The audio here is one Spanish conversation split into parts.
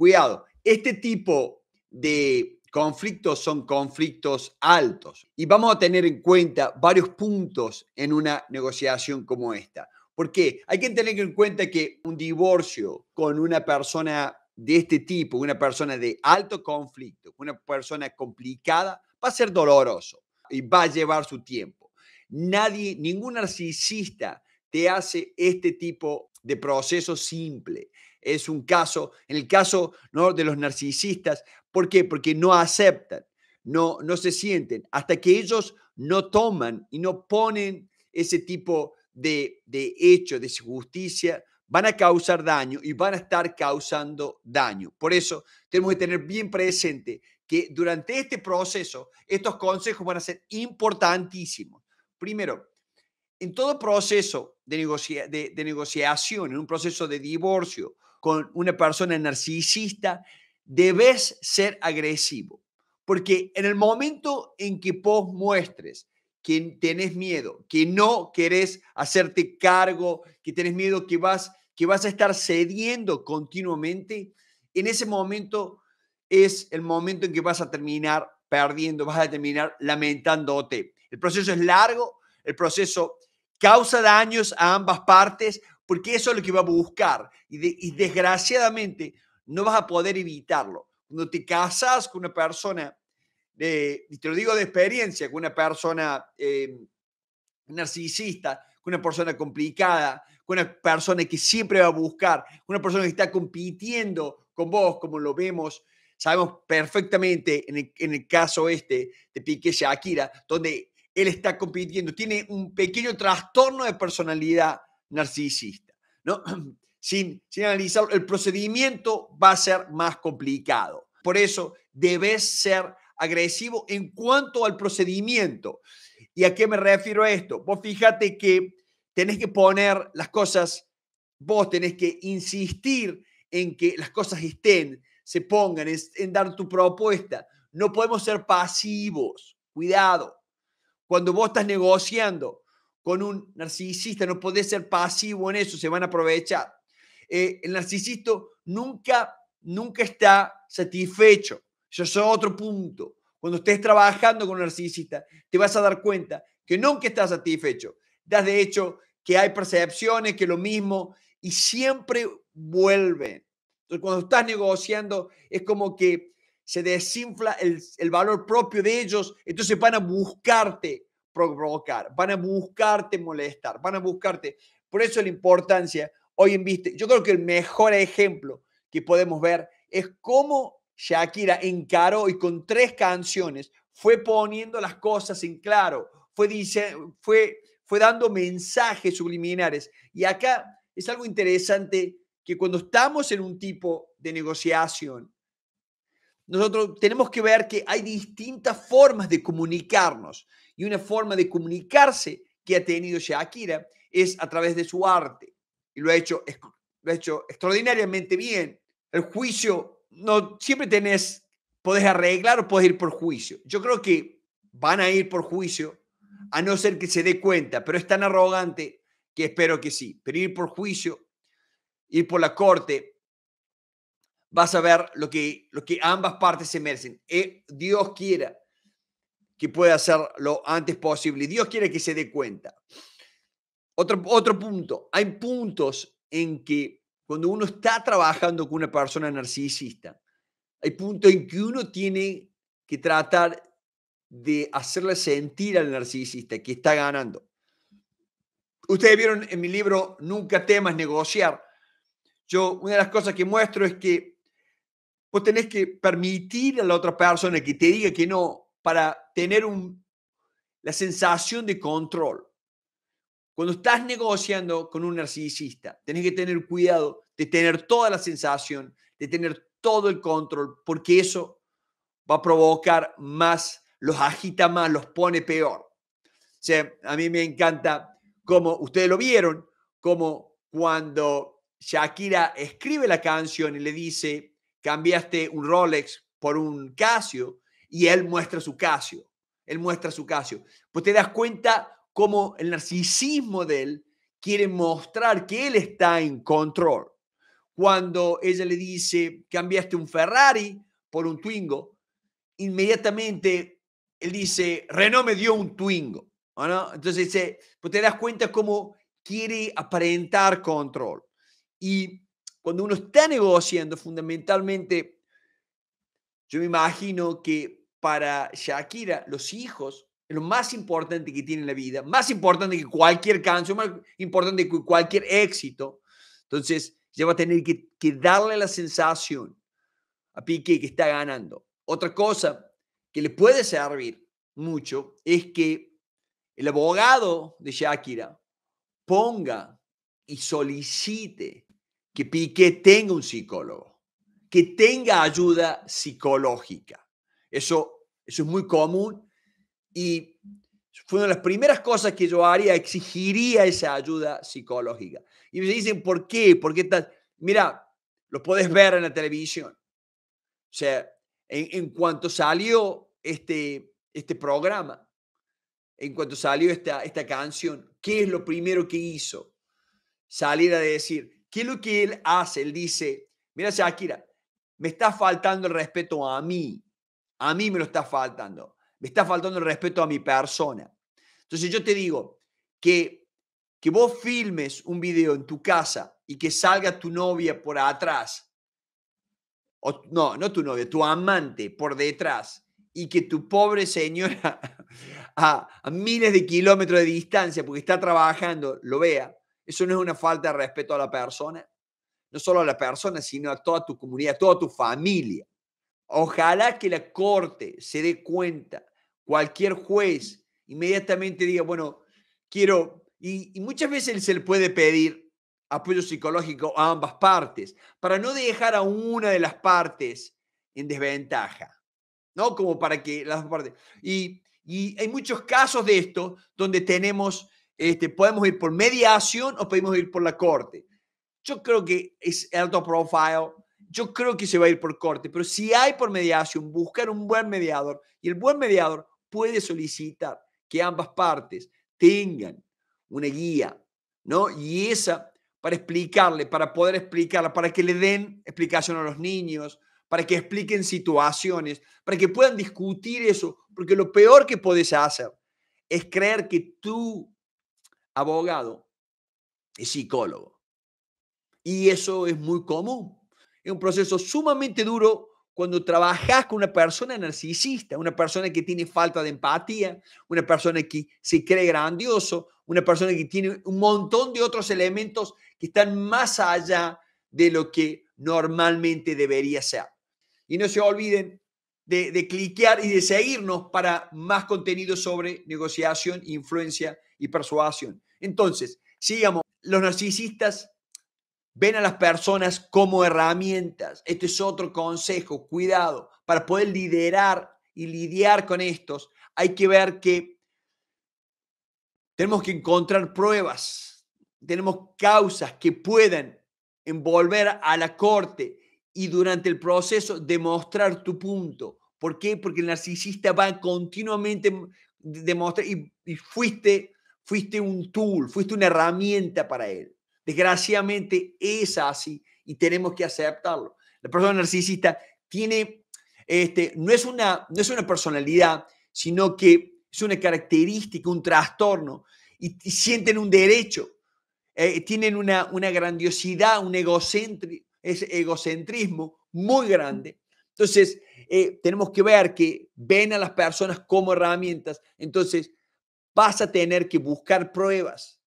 Cuidado, este tipo de conflictos son conflictos altos y vamos a tener en cuenta varios puntos en una negociación como esta. Porque hay que tener en cuenta que un divorcio con una persona de este tipo, una persona de alto conflicto, una persona complicada, va a ser doloroso y va a llevar su tiempo. Nadie, ningún narcisista te hace este tipo de proceso simple es un caso, en el caso ¿no? de los narcisistas, ¿por qué? Porque no aceptan, no, no se sienten, hasta que ellos no toman y no ponen ese tipo de, de hecho, de justicia, van a causar daño y van a estar causando daño. Por eso tenemos que tener bien presente que durante este proceso estos consejos van a ser importantísimos. Primero, en todo proceso de, de, de, negociación, en un proceso de divorcio con una persona narcisista, debes ser agresivo. Porque en el momento en que vos muestres que tenés miedo, que no querés hacerte cargo, que tenés miedo que vas, que vas a estar cediendo continuamente, en ese momento es el momento en que vas a terminar perdiendo, vas a terminar lamentándote. El proceso es largo, el proceso causa daños a ambas partes, porque eso es lo que va a buscar y, desgraciadamente no vas a poder evitarlo. Cuando te casas con una persona, de, y te lo digo de experiencia, con una persona em, narcisista, con una persona complicada, con una persona que siempre va a buscar, una persona que está compitiendo con vos, como lo vemos sabemos perfectamente en el, en el, caso este de Piqué Shakira, donde él está compitiendo, tiene un pequeño trastorno de personalidad narcisista. ¿no? Sin, sin analizarlo, el procedimiento va a ser más complicado. Por eso debes ser agresivo en cuanto al procedimiento. ¿Y a qué me refiero a esto? Vos fíjate que tenés que poner las cosas, vos tenés que insistir en que las cosas estén, se pongan, en dar tu propuesta. No podemos ser pasivos. Cuidado. Cuando vos estás negociando, con un narcisista, no podés ser pasivo en eso, se van a aprovechar. Eh, el narcisista nunca, nunca está satisfecho. Eso es otro punto. Cuando estés trabajando con un narcisista, te vas a dar cuenta que nunca estás satisfecho. Das de hecho que hay percepciones, que lo mismo, y siempre vuelven. Entonces, cuando estás negociando, es como que se desinfla el valor propio de ellos, entonces van a buscarte van a buscarte molestar, van a buscarte. Por eso la importancia hoy en viste. Yo creo que el mejor ejemplo que podemos ver es cómo Shakira encaró y con tres canciones fue poniendo las cosas en claro, fue, dice, fue, fue dando mensajes subliminares. Y acá es algo interesante que cuando estamos en un tipo de negociación, nosotros tenemos que ver que hay distintas formas de comunicarnos y una forma de comunicarse que ha tenido Shakira es a través de su arte y lo ha hecho, hecho extraordinariamente bien. El juicio, no siempre tenés, podés arreglar o podés ir por juicio. Yo creo que van a ir por juicio a no ser que se dé cuenta, pero es tan arrogante que espero que sí. Pero ir por juicio, ir por la corte, vas a ver lo que, lo que ambas partes se merecen. Eh, Dios quiera que pueda hacerlo lo antes posible. Dios quiere que se dé cuenta. Otro, otro punto. Hay puntos en que cuando uno está trabajando con una persona narcisista, hay puntos en que uno tiene que tratar de hacerle sentir al narcisista que está ganando. Ustedes vieron en mi libro Nunca temas negociar. Yo, una de las cosas que muestro es que Vos tenés que permitir a la otra persona que te diga que no para tener un, la sensación de control. Cuando estás negociando con un narcisista, tenés que tener cuidado de tener toda la sensación, de tener todo el control, porque eso va a provocar más, los agita más, los pone peor. O sea, a mí me encanta como ustedes lo vieron, como cuando Shakira escribe la canción y le dice, cambiaste un Rolex por un Casio y él muestra su Casio. Él muestra su Casio. Pues te das cuenta cómo el narcisismo de él quiere mostrar que él está en control. Cuando ella le dice, cambiaste un Ferrari por un Twingo, inmediatamente él dice, Renault me dio un Twingo. ¿no? Entonces, pues te das cuenta cómo quiere aparentar control. Y cuando uno está negociando fundamentalmente, yo me imagino que para Shakira los hijos es lo más importante que tiene en la vida, más importante que cualquier canción, más importante que cualquier éxito. Entonces, ya va a tener que, que darle la sensación a Piqué que está ganando. Otra cosa que le puede servir mucho es que el abogado de Shakira ponga y solicite que Piqué tenga un psicólogo, que tenga ayuda psicológica. Eso, eso es muy común y fue una de las primeras cosas que yo haría, exigiría esa ayuda psicológica. Y me dicen, ¿por qué? ¿Por Mira, lo puedes ver en la televisión. O sea, en, cuanto salió este, este programa, en cuanto salió esta, esta canción, ¿qué es lo primero que hizo? Salir a decir, ¿Qué es lo que él hace? Él dice, mira Shakira, me está faltando el respeto a mí, a mí me lo está faltando, me está faltando el respeto a mi persona. Entonces yo te digo que, que vos filmes un video en tu casa y que salga tu novia por atrás, o, no, no tu novia, tu amante por detrás, y que tu pobre señora a miles de kilómetros de distancia, porque está trabajando, lo vea, eso no es una falta de respeto a la persona, no solo a la persona, sino a toda tu comunidad, a toda tu familia. Ojalá que la corte se dé cuenta, cualquier juez inmediatamente diga, bueno, quiero, y, muchas veces se le puede pedir apoyo psicológico a ambas partes, para no dejar a una de las partes en desventaja, ¿no? Como para que las partes... Y, y hay muchos casos de esto donde tenemos este, podemos ir por mediación o podemos ir por la corte. Yo creo que es alto profile. Yo creo que se va a ir por corte, pero si hay por mediación, buscar un buen mediador y el buen mediador puede solicitar que ambas partes tengan una guía, ¿no? Y esa para explicarle, para poder explicarla, para que le den explicación a los niños, para que expliquen situaciones, para que puedan discutir eso, porque lo peor que puedes hacer es creer que tú abogado y psicólogo. Y eso es muy común. Es un proceso sumamente duro cuando trabajas con una persona narcisista, una persona que tiene falta de empatía, una persona que se cree grandioso, una persona que tiene un montón de otros elementos que están más allá de lo que normalmente debería ser. Y no se olviden de, de cliquear y de seguirnos para más contenido sobre negociación, influencia y persuasión. Entonces, sigamos, los narcisistas ven a las personas como herramientas. Este es otro consejo, cuidado, para poder liderar y lidiar con estos, hay que ver que tenemos que encontrar pruebas, tenemos causas que puedan envolver a la corte y durante el proceso demostrar tu punto. ¿Por qué? Porque el narcisista va continuamente demostrar y fuiste fuiste un tool, fuiste una herramienta para él. Desgraciadamente es así y tenemos que aceptarlo. La persona narcisista tiene, este, no, es una, no es una personalidad, sino que es una característica, un trastorno, y, sienten un derecho, eh, tienen una, una grandiosidad, un egocentrismo muy grande. Entonces, eh, tenemos que ver que ven a las personas como herramientas. Entonces, vas a tener que buscar pruebas.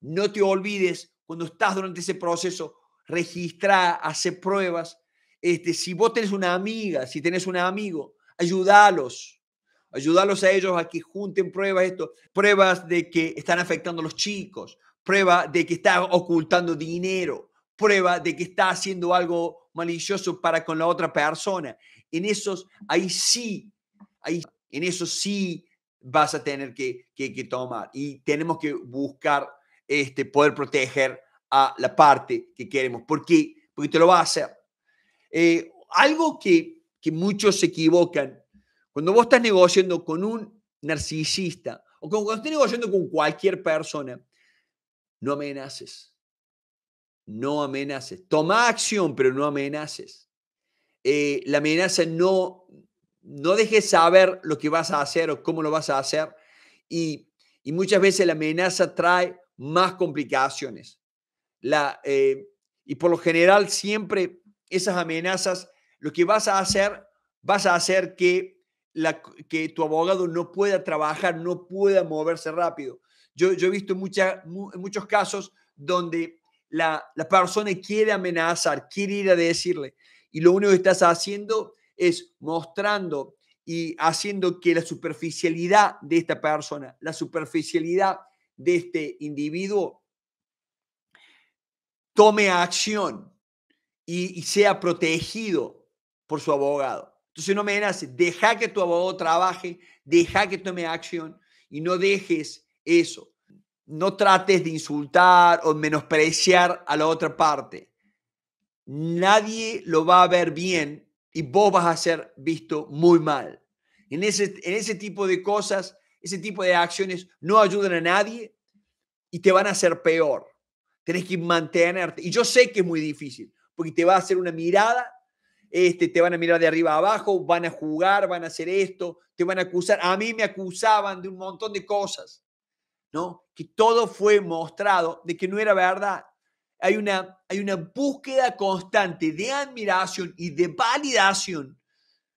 No te olvides, cuando estás durante ese proceso, registrar, hacer pruebas. Este, si vos tenés una amiga, si tenés un amigo, ayúdalos. Ayúdalos a ellos a que junten pruebas, esto, pruebas de que están afectando a los chicos, prueba de que está ocultando dinero, prueba de que está haciendo algo malicioso para con la otra persona. En esos, ahí sí, ahí, en eso sí vas a tener que, tomar y tenemos que buscar este, poder proteger a la parte que queremos. ¿Por qué? Porque te lo va a hacer. Eh, algo que, que muchos se equivocan, cuando vos estás negociando con un narcisista o cuando estás negociando con cualquier persona, no amenaces. No amenaces. Toma acción, pero no amenaces. Eh, la amenaza no, no dejes saber lo que vas a hacer o cómo lo vas a hacer. Y, muchas veces la amenaza trae más complicaciones. La, eh, y por lo general siempre esas amenazas, lo que vas a hacer, vas a hacer que, la, que tu abogado no pueda trabajar, no pueda moverse rápido. Yo, he visto mucha, muchos casos donde la, la persona quiere amenazar, quiere ir a decirle, y lo único que estás haciendo es mostrando y haciendo que la superficialidad de esta persona, la superficialidad de este individuo, tome acción y, sea protegido por su abogado. Entonces no me deja que tu abogado trabaje, deja que tome acción y no dejes eso. No trates de insultar o menospreciar a la otra parte. Nadie lo va a ver bien y vos vas a ser visto muy mal. En ese, en ese tipo de cosas, ese tipo de acciones no ayudan a nadie y te van a hacer peor. Tenés que mantenerte. Y yo sé que es muy difícil, porque te va a hacer una mirada, este, te van a mirar de arriba a abajo, van a jugar, van a hacer esto, te van a acusar. A mí me acusaban de un montón de cosas, ¿no? Que todo fue mostrado de que no era verdad hay una, hay una búsqueda constante de admiración y de validación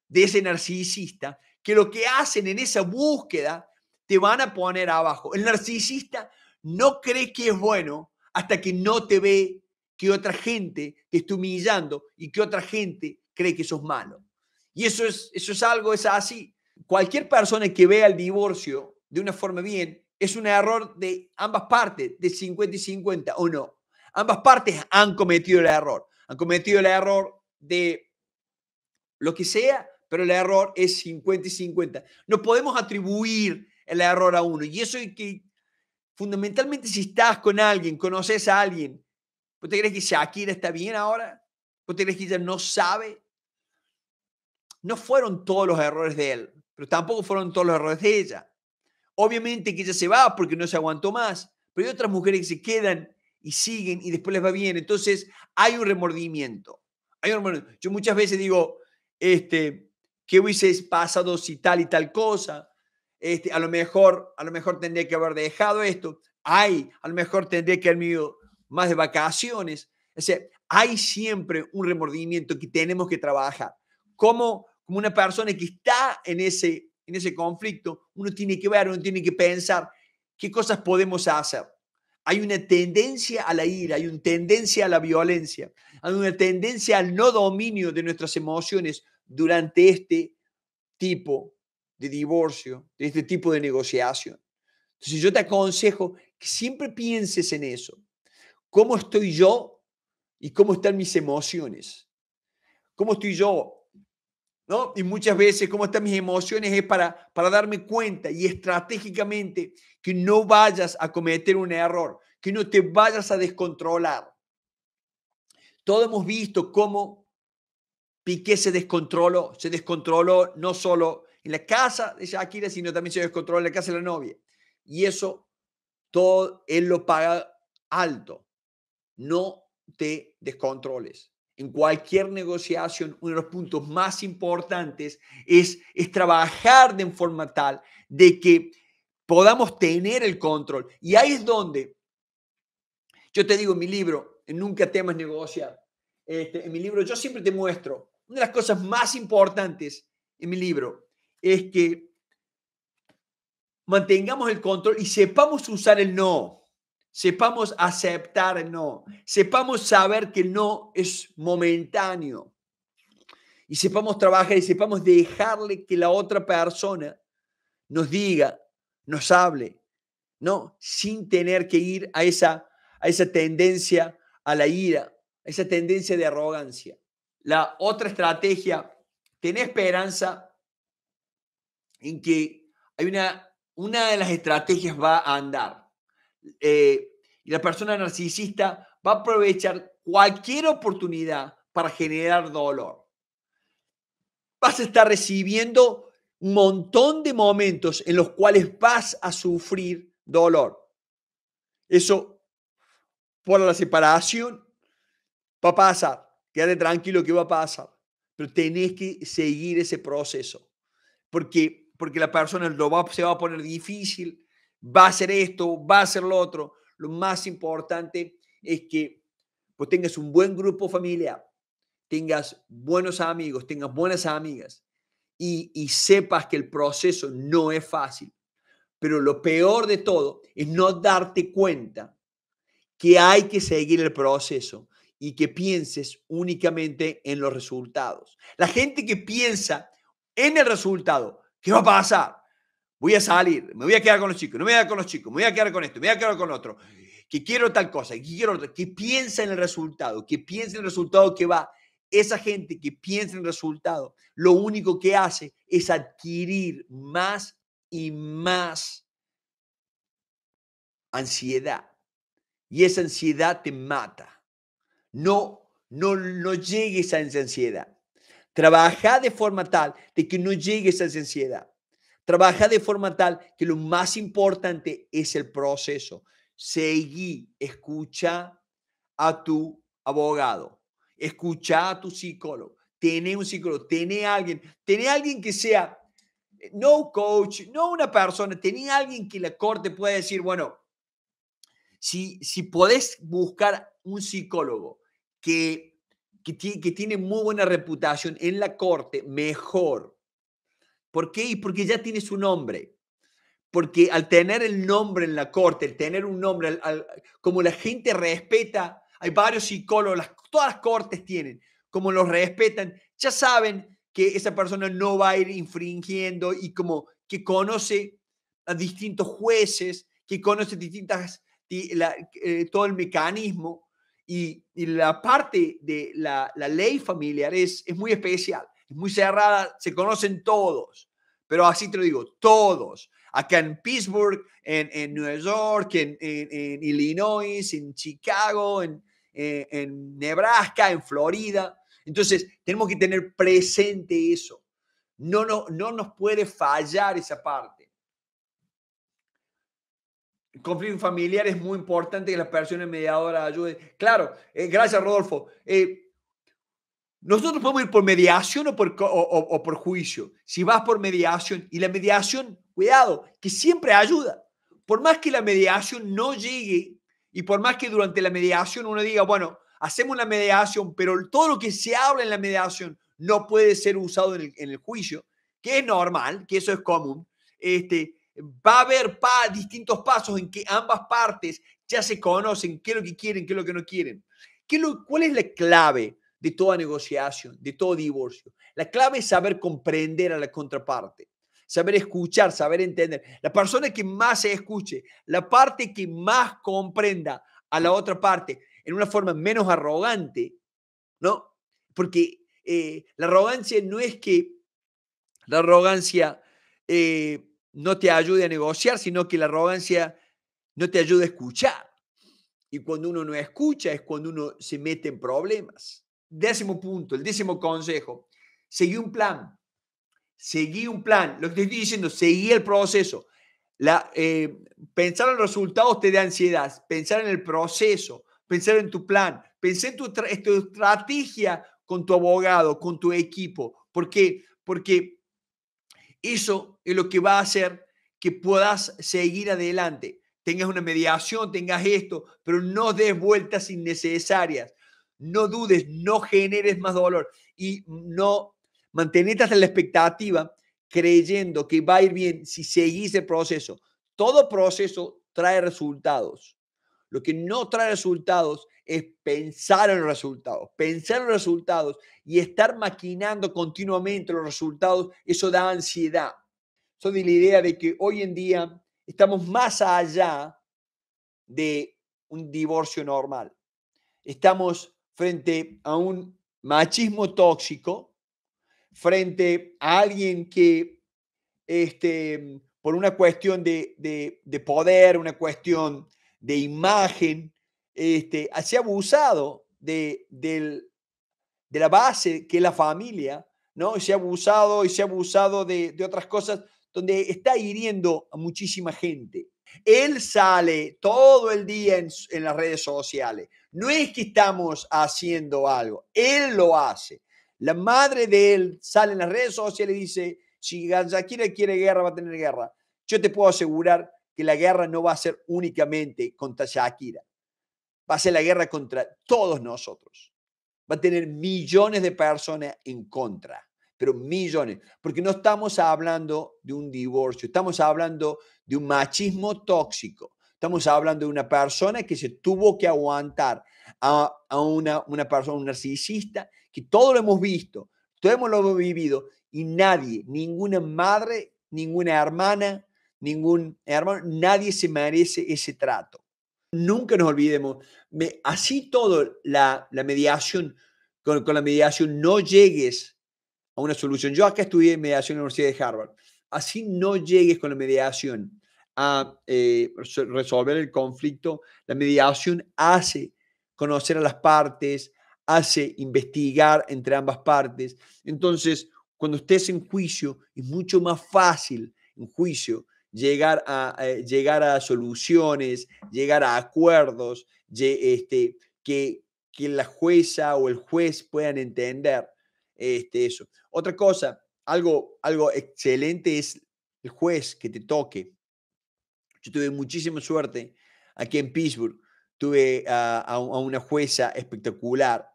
de ese narcisista, que lo que hacen en esa búsqueda te van a poner abajo. El narcisista no cree que es bueno hasta que no te ve que otra gente te está humillando y que otra gente cree que sos malo. Y eso es, eso es algo, es así. Cualquier persona que vea el divorcio de una forma bien, es un error de ambas partes, de 50 y 50 o no ambas partes han cometido el error. Han cometido el error de lo que sea, pero el error es 50 y 50. No podemos atribuir el error a uno. Y eso es que fundamentalmente si estás con alguien, conoces a alguien, ¿vos te crees que Shakira está bien ahora? ¿Vos te crees que ella no sabe? No fueron todos los errores de él, pero tampoco fueron todos los errores de ella. Obviamente que ella se va porque no se aguantó más, pero hay otras mujeres que se quedan y siguen y después les va bien. Entonces hay un remordimiento. Hay un Yo muchas veces digo, este, ¿qué hubiese pasado si tal y tal cosa? Este, a lo mejor, a lo mejor tendría que haber dejado esto. a lo mejor tendría que haber ido más de vacaciones. O hay siempre un remordimiento que tenemos que trabajar. Como, como una persona que está en ese, en ese conflicto, uno tiene que ver, uno tiene que pensar qué cosas podemos hacer. Hay una tendencia a la ira, hay una tendencia a la violencia, hay una tendencia al no dominio de nuestras emociones durante este tipo de divorcio, de este tipo de negociación. Entonces yo te aconsejo que siempre pienses en eso. ¿Cómo estoy yo y cómo están mis emociones? ¿Cómo estoy yo y muchas veces como están mis emociones es para, para darme cuenta y estratégicamente que no vayas a cometer un error, que no te vayas a descontrolar. Todos hemos visto cómo Piqué se descontroló, se descontroló no solo en la casa de Shakira, sino también se descontroló en la casa de la novia. Y eso todo él lo paga alto. No te descontroles en cualquier negociación, uno de los puntos más importantes es, es trabajar de forma tal de que podamos tener el control. Y ahí es donde, yo te digo en mi libro, en Nunca temas negociar, este, en mi libro yo siempre te muestro, una de las cosas más importantes en mi libro es que mantengamos el control y sepamos usar el no sepamos aceptar no, sepamos saber que no es momentáneo y sepamos trabajar y sepamos dejarle que la otra persona nos diga, nos hable, ¿no? Sin tener que ir a esa, a esa tendencia a la ira, a esa tendencia de arrogancia. La otra estrategia, tener esperanza en que hay una, una de las estrategias va a andar eh, y la persona narcisista va a aprovechar cualquier oportunidad para generar dolor. Vas a estar recibiendo un montón de momentos en los cuales vas a sufrir dolor. Eso por la separación va a pasar. Quédate tranquilo que va a pasar. Pero tenés que seguir ese proceso. Porque, porque la persona se va a poner difícil, va a ser esto, va a ser lo otro. Lo más importante es que pues, tengas un buen grupo familiar, tengas buenos amigos, tengas buenas amigas y, y sepas que el proceso no es fácil. Pero lo peor de todo es no darte cuenta que hay que seguir el proceso y que pienses únicamente en los resultados. La gente que piensa en el resultado, ¿qué va a pasar? voy a salir, me voy a quedar con los chicos, no me voy a quedar con los chicos, me voy a quedar con esto, me voy a quedar con otro, que quiero tal cosa, que quiero que piensa en el resultado, que piensa en el resultado que va. Esa gente que piensa en el resultado, lo único que hace es adquirir más y más ansiedad. Y esa ansiedad te mata. No, no, no llegues a esa ansiedad. Trabaja de forma tal de que no llegues a esa ansiedad. Trabaja de forma tal que lo más importante es el proceso. Seguí, escucha a tu abogado, escucha a tu psicólogo, tiene un psicólogo, tiene alguien, tiene alguien que sea eh, no coach, no una persona, tiene alguien que la corte pueda decir, bueno, si, si podés buscar un psicólogo que, que, que tiene muy buena reputación en la corte, mejor ¿Por qué? Y porque ya tiene su nombre. Porque al tener el nombre en la corte, el tener un nombre, como la gente respeta, hay varios psicólogos, todas las cortes tienen, como los respetan, ya saben que esa persona no va a ir infringiendo y como que conoce a distintos jueces, que conoce distintas, eh, todo el mecanismo y, la parte de la, ley familiar es muy especial es muy cerrada, se conocen todos, pero así te lo digo, todos. Acá en Pittsburgh, en, en Nueva York, en, Illinois, en Chicago, eh, en, Nebraska, en Florida. Entonces, tenemos que tener presente eso. No, no, no nos puede fallar esa parte. El conflicto familiar es muy importante que las personas mediadoras ayuden. Claro, eh, gracias Rodolfo. Eh, nosotros podemos ir por mediación o por, por juicio. Si vas por mediación, y la mediación, cuidado, que siempre ayuda. Por más que la mediación no llegue y por más que durante la mediación uno diga, bueno, hacemos la mediación, pero todo lo que se habla en la mediación no puede ser usado en el, juicio, que es normal, que eso es común, este, va a haber pa distintos pasos en que ambas partes ya se conocen qué es lo que quieren, qué es lo que no quieren. ¿Cuál es la clave? de toda negociación, de todo divorcio. La clave es saber comprender a la contraparte, saber escuchar, saber entender. La persona que más se escuche, la parte que más comprenda a la otra parte en una forma menos arrogante, ¿no? Porque eh, la arrogancia no es que la arrogancia eh, no te ayude a negociar, sino que la arrogancia no te ayuda a escuchar. Y cuando uno no escucha es cuando uno se mete en problemas décimo punto, el décimo consejo, seguí un plan. Seguí un plan. Lo que te estoy diciendo, seguí el proceso. Eh, pensar en los resultados te da ansiedad. Pensar en el proceso, pensar en tu plan, pensar en tu, tu estrategia con tu abogado, con tu equipo. ¿Por Porque eso es lo que va a hacer que puedas seguir adelante. Tengas una mediación, tengas esto, pero no des vueltas innecesarias no dudes, no generes más dolor y no mantenete hasta la expectativa creyendo que va a ir bien si seguís el proceso. Todo proceso trae resultados. Lo que no trae resultados es pensar en los resultados, pensar en los resultados y estar maquinando continuamente los resultados, eso da ansiedad. Eso de la idea de que hoy en día estamos más allá de un divorcio normal. Estamos frente a un machismo tóxico, frente a alguien que, este, por una cuestión de, poder, una cuestión de imagen, este, se ha abusado de, de la base que es la familia, ¿no? se ha abusado y se ha abusado de, de otras cosas donde está hiriendo a muchísima gente. Él sale todo el día en, las redes sociales. No es que estamos haciendo algo, él lo hace. La madre de él sale en las redes sociales y dice, si Shakira quiere guerra, va a tener guerra. Yo te puedo asegurar que la guerra no va a ser únicamente contra Shakira. Va a ser la guerra contra todos nosotros. Va a tener millones de personas en contra pero millones, porque no estamos hablando de un divorcio, estamos hablando de un machismo tóxico, estamos hablando de una persona que se tuvo que aguantar a, a una, una persona, narcisista, que todo lo hemos visto, todo lo hemos vivido, y nadie, ninguna madre, ninguna hermana, ningún hermano, nadie se merece ese trato. Nunca nos olvidemos, así todo la, la mediación, con, con la mediación no llegues a una solución. Yo acá estudié mediación en la Universidad de Harvard. Así no llegues con la mediación a eh, resolver el conflicto. La mediación hace conocer a las partes, hace investigar entre ambas partes. Entonces, cuando estés en juicio, es mucho más fácil en juicio llegar a, eh, llegar a soluciones, llegar a acuerdos, este, que, que la jueza o el juez puedan entender. Este, eso. Otra cosa, algo, algo excelente es el juez que te toque. Yo tuve muchísima suerte aquí en Pittsburgh. Tuve a, una jueza espectacular,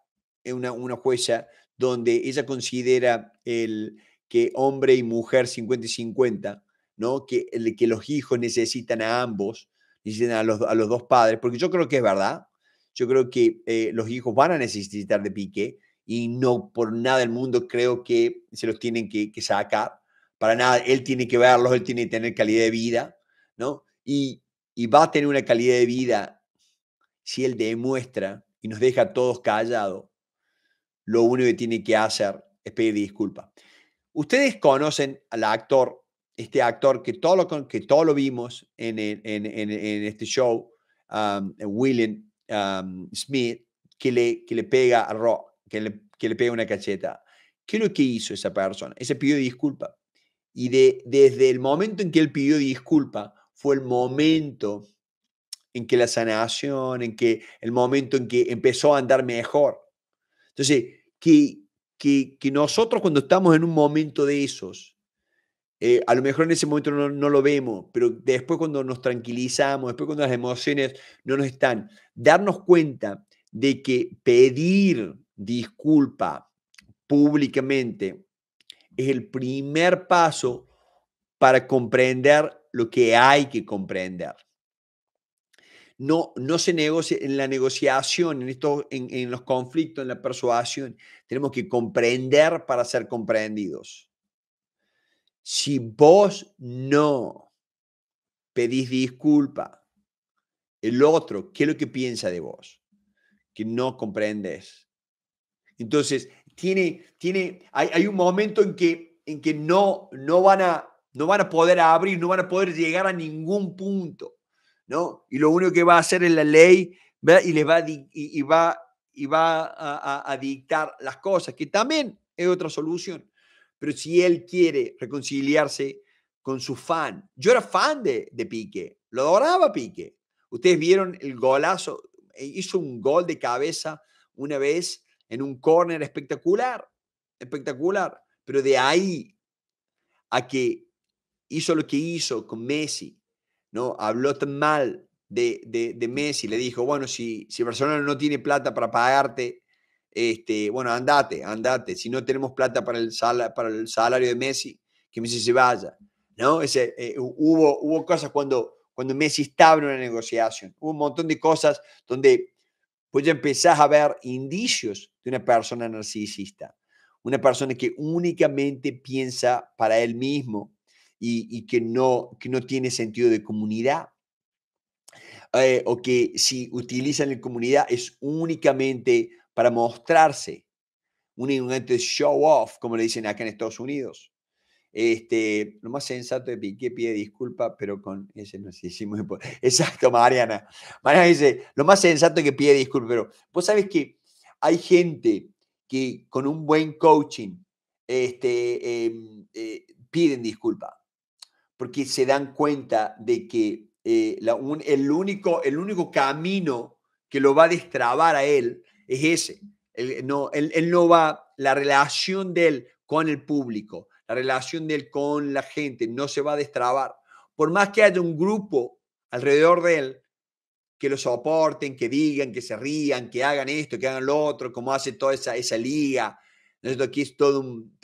eh, una, una jueza donde ella considera el, que hombre y mujer 50 y 50, ¿no? que, que los hijos necesitan a ambos, necesitan a los, a los dos padres, porque yo creo que es verdad. Yo creo que eh, los hijos van a necesitar de pique y no por nada del mundo creo que se los tienen que, sacar. Para nada, él tiene que verlos, él tiene que tener calidad de vida, ¿no? Y, y va a tener una calidad de vida si él demuestra y nos deja a todos callados. Lo único que tiene que hacer es pedir disculpas. Ustedes conocen al actor, este actor que todo lo, que todo lo vimos en, en, este show, um, William um, Smith, que le, que le pega a Rock que le, que pega una cacheta. ¿Qué es lo que hizo esa persona? Ese pidió disculpa. Y de, desde el momento en que él pidió disculpa, fue el momento en que la sanación, en que el momento en que empezó a andar mejor. Entonces, que, que, nosotros cuando estamos en un momento de esos, eh, a lo mejor en ese momento no, lo vemos, pero después cuando nos tranquilizamos, después cuando las emociones no nos están, darnos cuenta de que pedir disculpa públicamente es el primer paso para comprender lo que hay que comprender. No, no se negocia en la negociación, en, esto, en, en los conflictos, en la persuasión. Tenemos que comprender para ser comprendidos. Si vos no pedís disculpa, el otro, ¿qué es lo que piensa de vos? Que no comprendes entonces, tiene, tiene, hay, un momento en que, en que no, no, van a, no van a poder abrir, no van a poder llegar a ningún punto, ¿no? Y lo único que va a hacer es la ley y les va, a, y, va, y va a, dictar las cosas, que también es otra solución. Pero si él quiere reconciliarse con su fan, yo era fan de, de Pique, lo adoraba Pique. Ustedes vieron el golazo, e hizo un gol de cabeza una vez en un corner espectacular, espectacular. Pero de ahí a que hizo lo que hizo con Messi, ¿no? Habló tan mal de, de, Messi, le dijo, bueno, si, si Barcelona no tiene plata para pagarte, este, bueno, andate, andate, si no tenemos plata para el, para el salario de Messi, que Messi se vaya, ¿no? Ese, eh, hubo, hubo cosas cuando, cuando Messi estaba en una negociación, hubo un montón de cosas donde pues ya empezás a ver indicios de una persona narcisista, una persona que únicamente piensa para él mismo y, que, no, que no tiene sentido de comunidad, eh, o que si utilizan la comunidad es únicamente para mostrarse, un, un show off, como le dicen acá en Estados Unidos. Este, lo más sensato es que pide disculpa, pero con ese no sé Exacto, Mariana. Mariana dice, lo más sensato es que pide disculpa, pero vos sabes que hay gente que con un buen coaching este, em, eh, piden disculpa, porque se dan cuenta de que eh, la, el, único, el único camino que lo va a destrabar a él es ese. Él, no, él, él no va, la relación de él con el público, la relación de él con la gente no se va a destrabar. Por más que haya un grupo alrededor de él que lo soporten, que digan, que se rían, que hagan esto, que hagan lo otro, como hace toda esa, esa liga. Esto Aquí es todo un,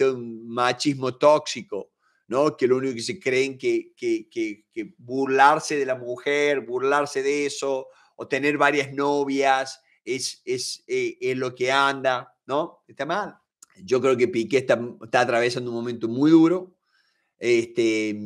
machismo tóxico, ¿no? que lo único que se creen que, que, que, que burlarse de la mujer, burlarse de eso, o tener varias novias, es, es, eh, es lo que anda, ¿no? Está mal. Yo creo que Piqué está, está atravesando un momento muy duro. Este,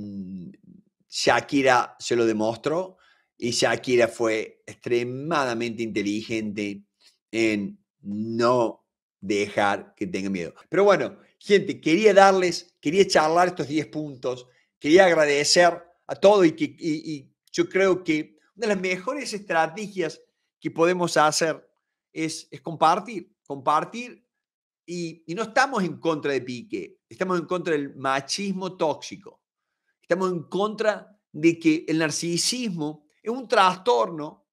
Shakira se lo demostró y Shakira fue extremadamente inteligente en no dejar que tenga miedo. Pero bueno, gente, quería darles, quería charlar estos 10 puntos, quería agradecer a todo y, que, yo creo que una de las mejores estrategias que podemos hacer es, es compartir, compartir y, no estamos en contra de Piqué, estamos en contra del machismo tóxico, estamos en contra de que el narcisismo es un trastorno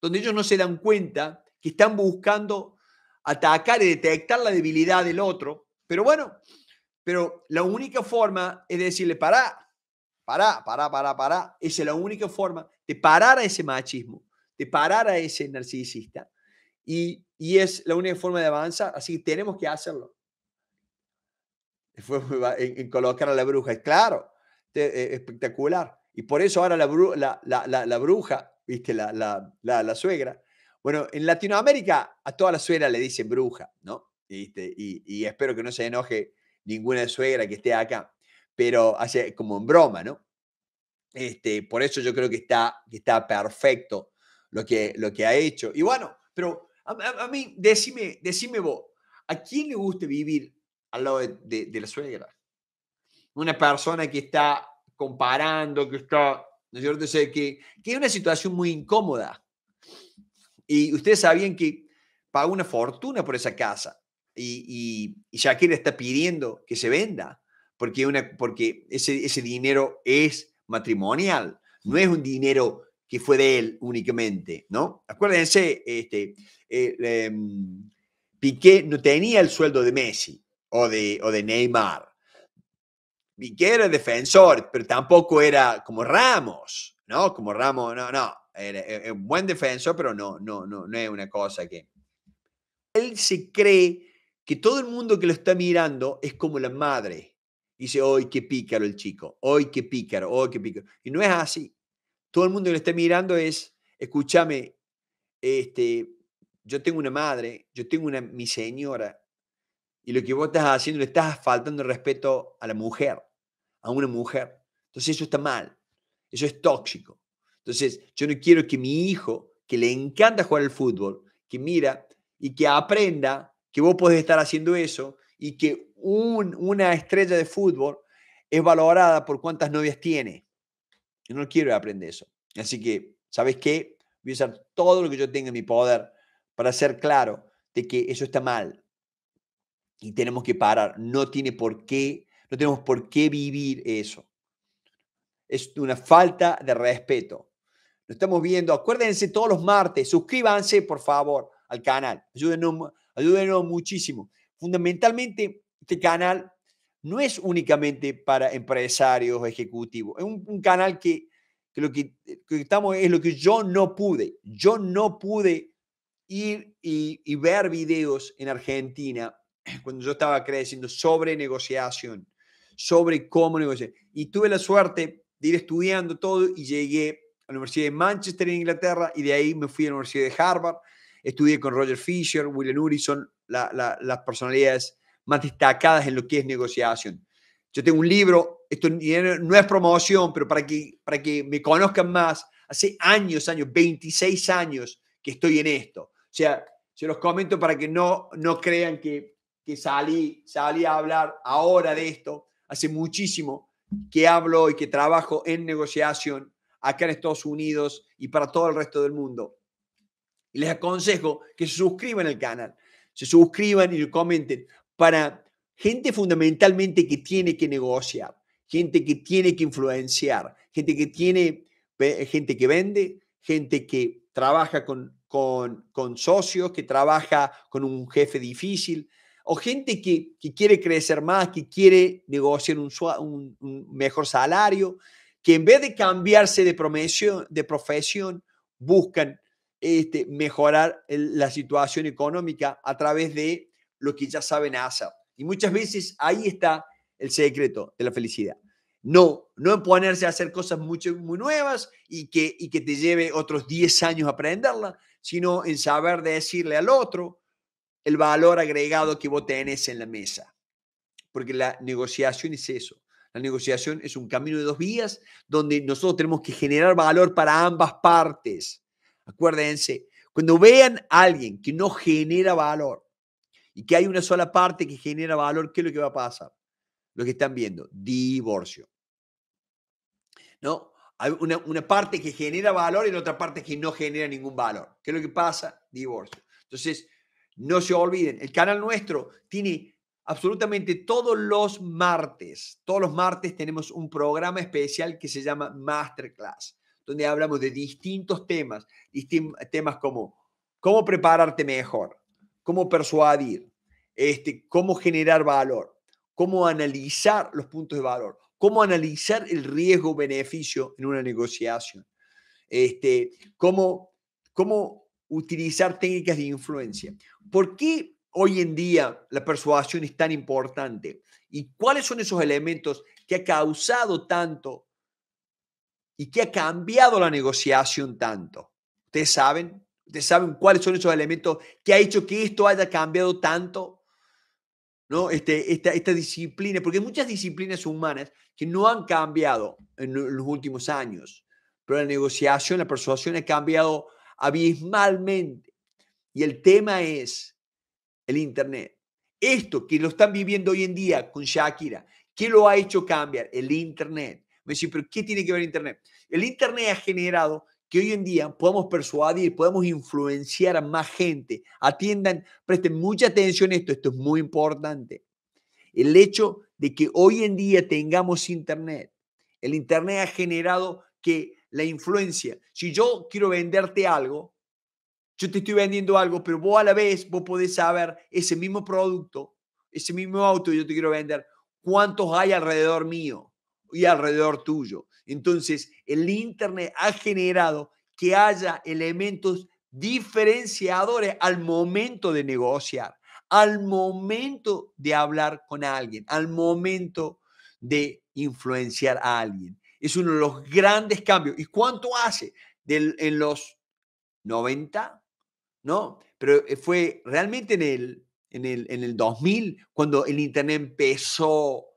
donde ellos no se dan cuenta que están buscando atacar y detectar la debilidad del otro, pero bueno, pero la única forma es decirle, pará, pará, pará, pará, pará, esa es la única forma de parar a ese machismo, de parar a ese narcisista y, y es la única forma de avanzar, así que tenemos que hacerlo. en, colocar a la bruja, Es claro, e, espectacular. Y por eso ahora la, la, la, la, bruja, viste, la, suegra. Bueno, en Latinoamérica a toda la suegra le dicen bruja, ¿no? ¿Viste? Y, y espero que no se enoje ninguna suegra que esté acá, pero hace como en broma, ¿no? Este, por eso yo creo que está, que está perfecto lo que, lo que ha hecho. Y bueno, pero a, mí, decime, decime vos, ¿a quién le gusta vivir al lado de, la suegra? Una persona que está comparando, que está, ¿no es cierto? que, es una situación muy incómoda. Y ustedes sabían que pagó una fortuna por esa casa y, ya y le está pidiendo que se venda porque, porque ese, ese dinero es matrimonial, no es un dinero que fue de él únicamente, ¿no? Acuérdense, este, eh, mm, Piqué no tenía el sueldo de Messi o de, o de Neymar. Piqué era defensor, pero tampoco era como Ramos, ¿no? Como Ramos, no, no. Era, e, e, un buen defensor, pero no, no, no, no es una cosa que... Él se cree que todo el mundo que lo está mirando es como la madre. Dice, hoy qué pícaro el chico! hoy qué pícaro! hoy qué pícaro! Y no es así todo el mundo que lo esté mirando es, escúchame, este, yo tengo una madre, yo tengo una, mi señora, y lo que vos estás haciendo le estás faltando el respeto a la mujer, a una mujer. Entonces eso está mal, eso es tóxico. Entonces yo no quiero que mi hijo, que le encanta jugar al fútbol, que mira y que aprenda que vos podés estar haciendo eso y que una estrella de fútbol es valorada por cuántas novias tiene. Yo no quiero aprender eso. Así que, ¿sabes qué? Voy a usar todo lo que yo tenga en mi poder para ser claro de que eso está mal y tenemos que parar. No tiene por qué, no tenemos por qué vivir eso. Es una falta de respeto. Lo estamos viendo. Acuérdense todos los martes. Suscríbanse, por favor, al canal. Ayúdenos, ayúdenos muchísimo. Fundamentalmente, este canal no es únicamente para empresarios, ejecutivos, es un, canal que, lo eh, que, estamos es lo que yo no pude, yo no pude ir y, ver videos en Argentina cuando yo estaba creciendo sobre negociación, sobre cómo negociar. Y tuve la suerte de ir estudiando todo y llegué a la Universidad de Manchester en Inglaterra y de ahí me fui a la Universidad de Harvard. Estudié con Roger Fisher, William Urison, las personalidades más destacadas en lo que es negociación. Yo tengo un libro, esto no es promoción, pero para que, para que me conozcan más, hace años, años, 26 años que estoy en esto. O sea, se los comento para que no, no crean que, que salí, salí a hablar ahora de esto. Hace muchísimo que hablo y que trabajo en negociación acá en Estados Unidos y para todo el resto del mundo. Y les aconsejo que se suscriban al canal, se suscriban y comenten para gente fundamentalmente que tiene que negociar, gente que tiene que influenciar, gente que tiene, eh, gente que vende, gente que trabaja con, con, socios, que trabaja con un jefe difícil, o gente que, quiere crecer más, que quiere negociar un, mejor salario, que en vez de cambiarse de, de profesión, buscan este, mejorar la situación económica a través de lo que ya saben hacer. Y muchas veces ahí está el secreto de la felicidad. No, no en ponerse a hacer cosas mucho, muy nuevas y que, y que te lleve otros 10 años aprenderla, sino en saber decirle al otro el valor agregado que vos tenés en la mesa. Porque la negociación es eso. La negociación es un camino de dos vías donde nosotros tenemos que generar valor para ambas partes. Acuérdense, cuando vean a alguien que no genera valor, y que hay una sola parte que genera valor, ¿qué es lo que va a pasar? Lo que están viendo, divorcio. ¿No? Hay una, parte que genera valor y otra parte que no genera ningún valor. ¿Qué es lo que pasa? Divorcio. Entonces, no se olviden, el canal nuestro tiene absolutamente todos los martes, todos los martes tenemos un programa especial que se llama Masterclass, donde hablamos de distintos temas, temas como cómo prepararte mejor, cómo persuadir, este, cómo generar valor, cómo analizar los puntos de valor, cómo analizar el riesgo-beneficio en una negociación, este, cómo, cómo utilizar técnicas de influencia. ¿Por qué hoy en día la persuasión es tan importante? ¿Y cuáles son esos elementos que ha causado tanto y que ha cambiado la negociación tanto? Ustedes saben, Ustedes saben cuáles son esos elementos que ha hecho que esto haya cambiado tanto, ¿no? Este, esta, esta disciplina, porque hay muchas disciplinas humanas que no han cambiado en los últimos años, pero la negociación, la persuasión ha cambiado abismalmente. Y el tema es el Internet. Esto que lo están viviendo hoy en día con Shakira, ¿qué lo ha hecho cambiar? El Internet. Me dicen, pero ¿qué tiene que ver Internet? El Internet ha generado que hoy en día podemos persuadir podamos podemos influenciar a más gente. Atiendan, presten mucha atención a esto, esto es muy importante. El hecho de que hoy en día tengamos Internet, el Internet ha generado que la influencia, si yo quiero venderte algo, yo te estoy vendiendo algo, pero vos a la vez, vos podés saber ese mismo producto, ese mismo auto que yo te quiero vender, cuántos hay alrededor mío y alrededor tuyo. Entonces, el Internet ha generado que haya elementos diferenciadores al momento de negociar, al momento de hablar con alguien, al momento de influenciar a alguien. Es uno de los grandes cambios. ¿Y cuánto hace? Del, en los 90, ¿no? Pero eh, fue realmente en el, en el, en el 2000 cuando el Internet empezó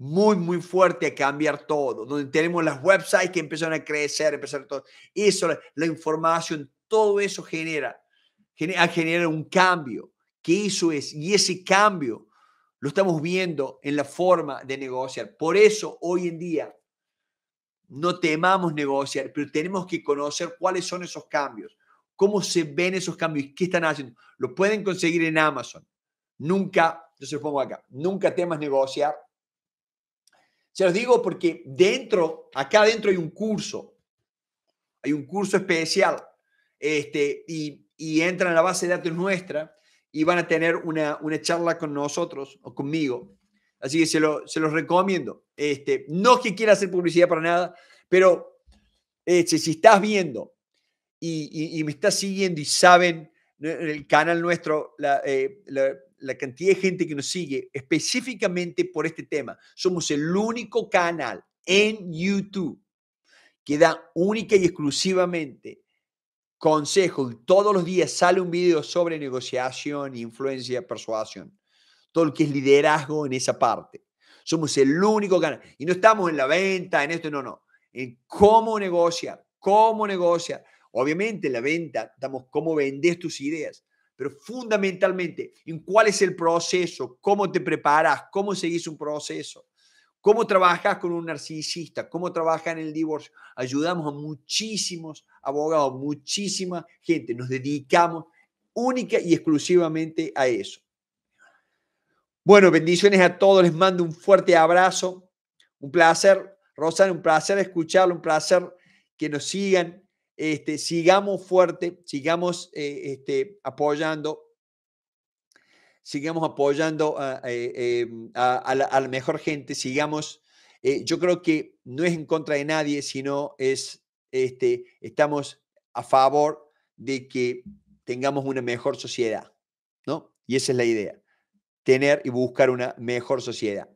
muy, muy fuerte a cambiar todo, donde tenemos las websites que empiezan a crecer, empezar todo. Eso, la, información, todo eso genera, genera, genera un cambio, que eso es, y ese cambio lo estamos viendo en la forma de negociar. Por eso hoy en día no temamos negociar, pero tenemos que conocer cuáles son esos cambios, cómo se ven esos cambios, qué están haciendo. Lo pueden conseguir en Amazon. Nunca, yo se pongo acá, nunca temas negociar se los digo porque dentro, acá dentro hay un curso, hay un curso especial, este, y, y entran a la base de datos nuestra y van a tener una, charla con nosotros o conmigo. Así que se, se los recomiendo. Este, no es que quiera hacer publicidad para nada, pero este, si estás viendo y, me estás siguiendo y saben el canal nuestro, la, eh, la cantidad de gente que nos sigue específicamente por este tema. Somos el único canal en YouTube que da única y exclusivamente consejos. Todos los días sale un video sobre negociación, influencia, persuasión. Todo lo que es liderazgo en esa parte. Somos el único canal. Y no estamos en la venta, en esto, no, no. En cómo negocia, cómo negocia. Obviamente la venta estamos cómo vendes tus ideas, pero fundamentalmente en cuál es el proceso, cómo te preparas, cómo seguís un proceso, cómo trabajas con un narcisista, cómo trabajas en el divorcio. Ayudamos a muchísimos abogados, muchísima gente, nos dedicamos única y exclusivamente a eso. Bueno, bendiciones a todos, les mando un fuerte abrazo, un placer, Rosana, un placer escucharlo, un placer que nos sigan, este, sigamos fuerte, sigamos eh, este, apoyando, sigamos apoyando eh, em, a, la, mejor gente, sigamos, eh, yo creo que no es en contra de nadie, sino es, este, estamos a favor de que tengamos una mejor sociedad, ¿no? Y esa es la idea, tener y buscar una mejor sociedad.